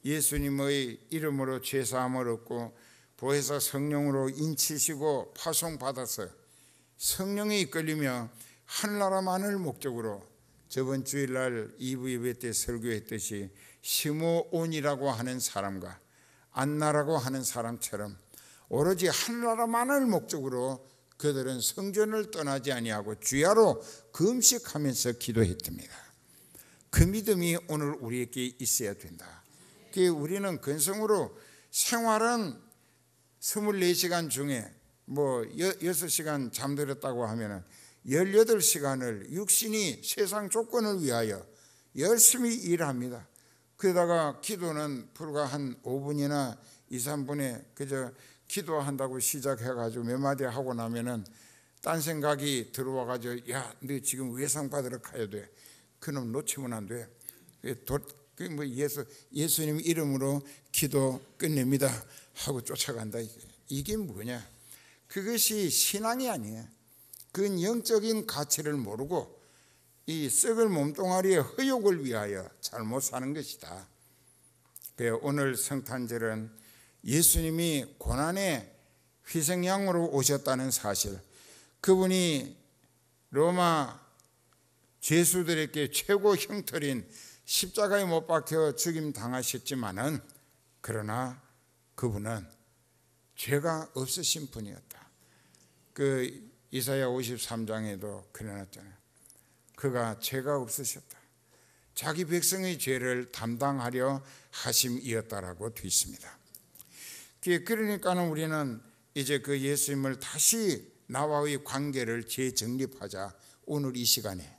예수님의 이름으로 죄사함을 얻고 보혜사 성령으로 인치시고 파송받아서 성령에 이끌리며 하늘나라만을 목적으로 저번 주일날 이브 예배 때 설교했듯이 시모온이라고 하는 사람과 안나라고 하는 사람처럼 오로지 하늘나라만을 목적으로 그들은 성전을 떠나지 아니하고 주야로 금식하면서 기도했답니다. 그 믿음이 오늘 우리에게 있어야 된다. 우리는 근성으로 생활은 24시간 중에 뭐 6시간 잠들었다고 하면은 18시간을 육신이 세상 조건을 위하여 열심히 일합니다. 그러다가 기도는 불과 한 5분이나 2, 3분에 그저 기도한다고 시작해가지고 몇 마디 하고 나면은 딴 생각이 들어와가지고 야, 너 지금 외상 받으러 가야 돼. 그놈 놓치면 안 돼. 뭐 예수 예수님 이름으로 기도 끝냅니다 하고 쫓아간다 이게 뭐냐? 그것이 신앙이 아니에요. 그 영적인 가치를 모르고 이 썩을 몸뚱아리의 허욕을 위하여 잘못 사는 것이다. 그 오늘 성탄절은 예수님이 고난의 희생양으로 오셨다는 사실, 그분이 로마 죄수들에게 최고 형틀인 십자가에 못 박혀 죽임 당하셨지만은 그러나 그분은 죄가 없으신 분이었다. 그 이사야 53장에도 그려놨잖아요. 그가 죄가 없으셨다. 자기 백성의 죄를 담당하려 하심이었다라고 되어 있습니다. 그러니까는 우리는 이제 그 예수님을 다시 나와의 관계를 재정립하자 오늘 이 시간에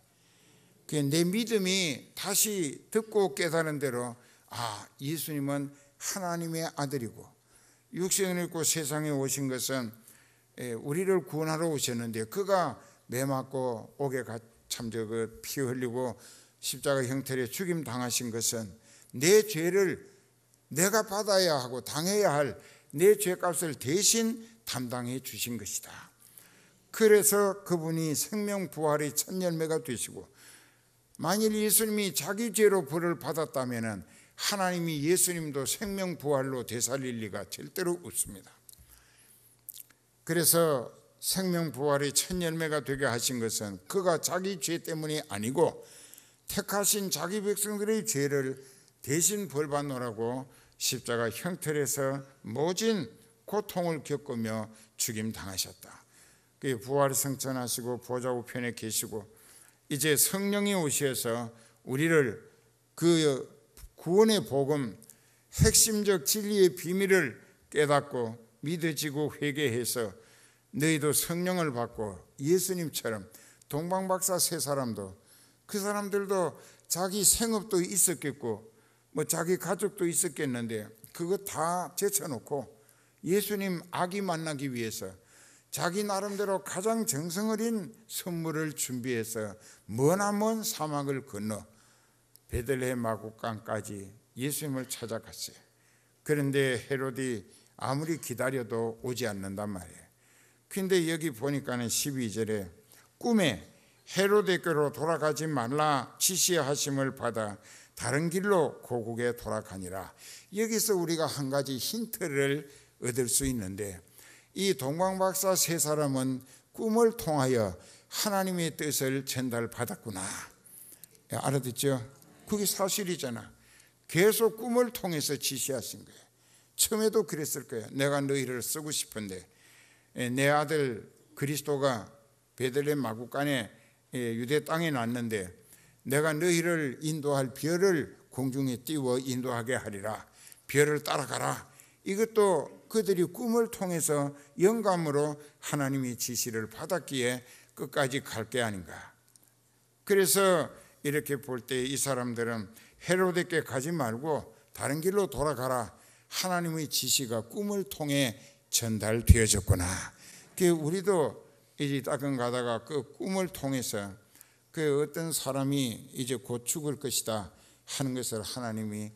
내 믿음이 다시 듣고 깨달은 대로 아 예수님은 하나님의 아들이고 육신을 입고 세상에 오신 것은 예, 우리를 구원하러 오셨는데 그가 매 맞고 옥에 참저그피 흘리고 십자가 형태로 죽임 당하신 것은 내 죄를 내가 받아야 하고 당해야 할 내 죄값을 대신 담당해 주신 것이다. 그래서 그분이 생명 부활의 첫 열매가 되시고 만일 예수님이 자기 죄로 벌을 받았다면은 하나님이 예수님도 생명 부활로 되살릴 리가 절대로 없습니다. 그래서 생명 부활의 첫 열매가 되게 하신 것은 그가 자기 죄 때문이 아니고 택하신 자기 백성들의 죄를 대신 벌받노라고 십자가 형틀에서 모진 고통을 겪으며 죽임 당하셨다. 그 부활 성천하시고 보좌 우편에 계시고 이제 성령이 오셔서 우리를 그 구원의 복음 핵심적 진리의 비밀을 깨닫고 믿어지고 회개해서 너희도 성령을 받고 예수님처럼 동방박사 세 사람도 그 사람들도 자기 생업도 있었겠고 뭐 자기 가족도 있었겠는데 그거 다 제쳐놓고 예수님 아기 만나기 위해서 자기 나름대로 가장 정성어린 선물을 준비해서 머나먼 사막을 건너 베들레헴 마구간까지 예수님을 찾아갔어요. 그런데 헤로디 아무리 기다려도 오지 않는단 말이에요. 근데 여기 보니까는 12절에 꿈에 헤로데께로 돌아가지 말라 지시하심을 받아 다른 길로 고국에 돌아가니라. 여기서 우리가 한 가지 힌트를 얻을 수 있는데 이 동광박사 세 사람은 꿈을 통하여 하나님의 뜻을 전달받았구나. 알아듣죠? 그게 사실이잖아. 계속 꿈을 통해서 지시하신 거예요. 처음에도 그랬을 거예요 내가 너희를 쓰고 싶은데 예, 내 아들 그리스도가 베들레헴 마구간에 예, 유대 땅에 났는데 내가 너희를 인도할 별을 공중에 띄워 인도하게 하리라. 별을 따라가라. 이것도 그들이 꿈을 통해서 영감으로 하나님의 지시를 받았기에 끝까지 갈 게 아닌가. 그래서 이렇게 볼 때 이 사람들은 헤로데께 가지 말고 다른 길로 돌아가라. 하나님의 지시가 꿈을 통해 전달되어졌구나. 그 우리도 이제 따끔 가다가 그 꿈을 통해서 그 어떤 사람이 이제 곧 죽을 것이다 하는 것을 하나님이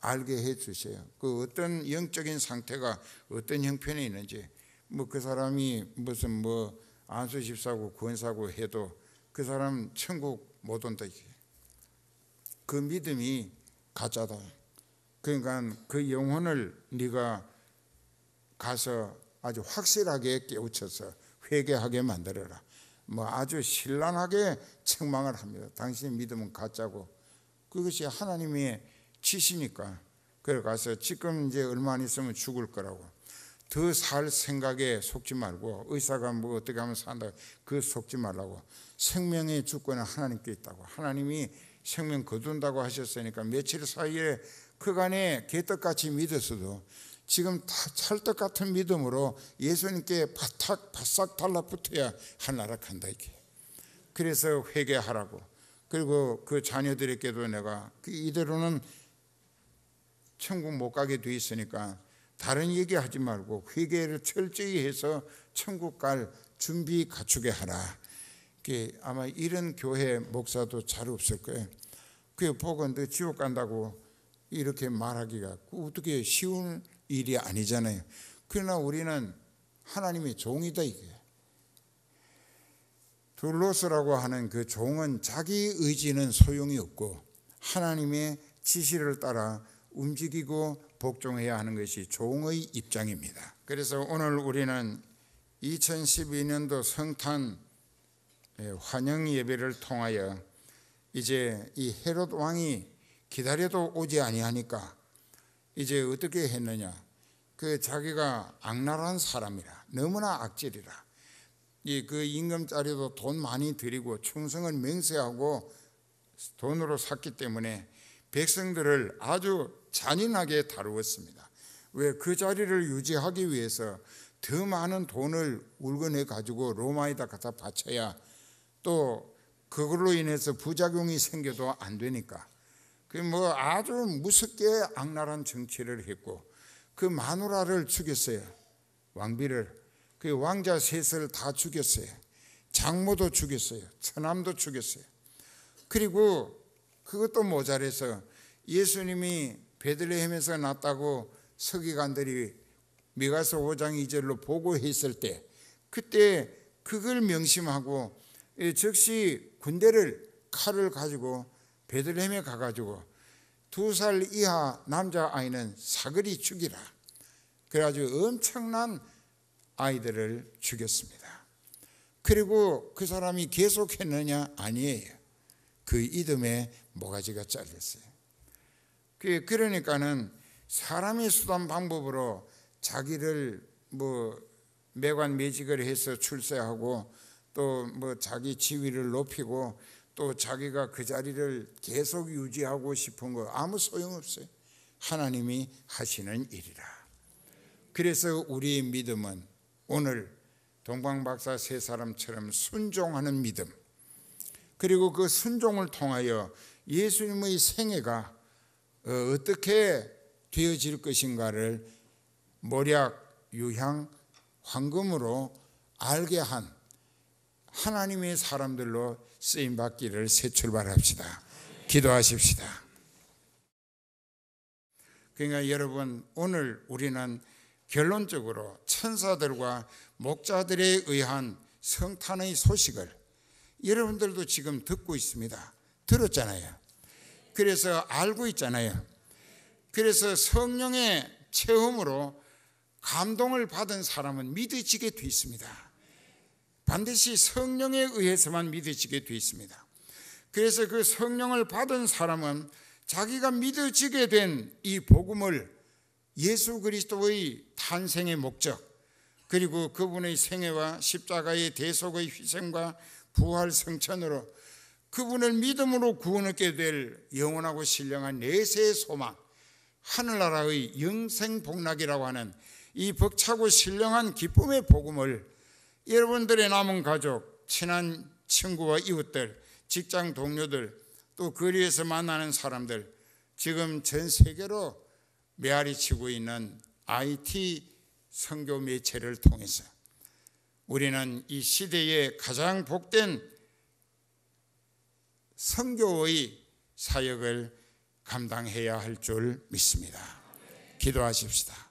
알게 해 주세요. 그 어떤 영적인 상태가 어떤 형편에 있는지 뭐 그 사람이 무슨 뭐 안수집사고 구원사고 해도 그 사람 천국 못 온다 이게. 그 믿음이 가짜다. 그러니까 그 영혼을 네가 가서 아주 확실하게 깨우쳐서 회개하게 만들어라. 뭐 아주 신랄하게 책망을 합니다. 당신의 믿음은 가짜고 그것이 하나님의 치시니까 그래 가서 지금 이제 얼마 안 있으면 죽을 거라고 더 살 생각에 속지 말고 의사가 뭐 어떻게 하면 산다 그 속지 말라고 생명의 주권은 하나님께 있다고 하나님이 생명 거둔다고 하셨으니까 며칠 사이에 그간에 개떡같이 믿었어도 지금 다 찰떡 같은 믿음으로 예수님께 바싹 바싹 달라붙어야 한나락한다 이게. 그래서 회개하라고. 그리고 그 자녀들에게도 내가 그 이대로는 천국 못 가게 돼 있으니까 다른 얘기하지 말고 회개를 철저히 해서 천국 갈 준비 갖추게 하라. 아마 이런 교회 목사도 잘 없을 거예요. 그 보건데 지옥 간다고 이렇게 말하기가 어떻게 쉬운 일이 아니잖아요. 그러나 우리는 하나님의 종이다 이게. 둘로스라고 하는 그 종은 자기 의지는 소용이 없고 하나님의 지시를 따라 움직이고 복종해야 하는 것이 종의 입장입니다. 그래서 오늘 우리는 2012년도 성탄 예, 환영 예배를 통하여 이제 이 헤롯 왕이 기다려도 오지 아니하니까 이제 어떻게 했느냐? 그 자기가 악랄한 사람이라 너무나 악질이라 이 그 임금짜리도 돈 많이 드리고 충성을 맹세하고 돈으로 샀기 때문에 백성들을 아주 잔인하게 다루었습니다. 왜 그 자리를 유지하기 위해서 더 많은 돈을 울건해 가지고 로마에다 갖다 바쳐야 또 그걸로 인해서 부작용이 생겨도 안 되니까 그뭐 아주 무섭게 악랄한 정치를 했고 그 마누라를 죽였어요. 왕비를. 그 왕자 셋을 다 죽였어요. 장모도 죽였어요. 처남도 죽였어요. 그리고 그것도 모자라서 예수님이 베들레헴에서 났다고 서기관들이 미가서 5장 2절로 보고했을 때 그때 그걸 명심하고 예, 즉시 군대를 칼을 가지고 베들레헴에 가가지고 두 살 이하 남자 아이는 사그리 죽이라. 그래가지고 엄청난 아이들을 죽였습니다. 그리고 그 사람이 계속했느냐? 아니에요. 그 이듬해 모가지가 잘렸어요. 그, 그러니까는 사람의 수단 방법으로 자기를 뭐 매관 매직을 해서 출세하고 또 뭐 자기 지위를 높이고 또 자기가 그 자리를 계속 유지하고 싶은 거 아무 소용없어요. 하나님이 하시는 일이라. 그래서 우리의 믿음은 오늘 동방박사 세 사람처럼 순종하는 믿음 그리고 그 순종을 통하여 예수님의 생애가 어, 어떻게 되어질 것인가를 모략, 유향, 황금으로 알게 한 하나님의 사람들로 쓰임 받기를 새 출발합시다. 기도하십시다. 그러니까 여러분 오늘 우리는 결론적으로 천사들과 목자들에 의한 성탄의 소식을 여러분들도 지금 듣고 있습니다. 들었잖아요. 그래서 알고 있잖아요. 그래서 성령의 체험으로 감동을 받은 사람은 믿어지게 되어 있습니다. 반드시 성령에 의해서만 믿어지게 되어 있습니다. 그래서 그 성령을 받은 사람은 자기가 믿어지게 된 이 복음을 예수 그리스도의 탄생의 목적, 그리고 그분의 생애와 십자가의 대속의 희생과 부활 성천으로 그분을 믿음으로 구원 얻게 될 영원하고 신령한 내세의 소망, 하늘나라의 영생 복락이라고 하는 이 벅차고 신령한 기쁨의 복음을 여러분들의 남은 가족, 친한 친구와 이웃들, 직장 동료들, 또 거리에서 만나는 사람들, 지금 전 세계로 메아리 치고 있는 IT 선교 매체를 통해서 우리는 이 시대에 가장 복된 선교의 사역을 감당해야 할 줄 믿습니다. 기도하십시다.